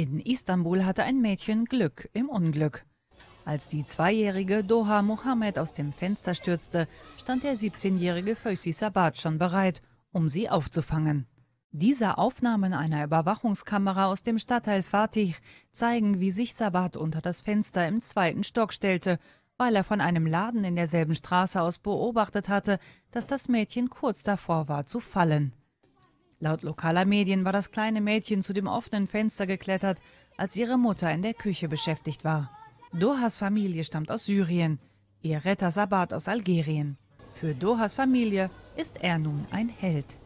In Istanbul hatte ein Mädchen Glück im Unglück. Als die zweijährige Doha Mohammed aus dem Fenster stürzte, stand der 17-jährige Föysi Sabat schon bereit, um sie aufzufangen. Diese Aufnahmen einer Überwachungskamera aus dem Stadtteil Fatih zeigen, wie sich Sabat unter das Fenster im zweiten Stock stellte, weil er von einem Laden in derselben Straße aus beobachtet hatte, dass das Mädchen kurz davor war zu fallen. Laut lokaler Medien war das kleine Mädchen zu dem offenen Fenster geklettert, als ihre Mutter in der Küche beschäftigt war. Dohas Familie stammt aus Syrien, ihr Retter Sabat aus Algerien. Für Dohas Familie ist er nun ein Held.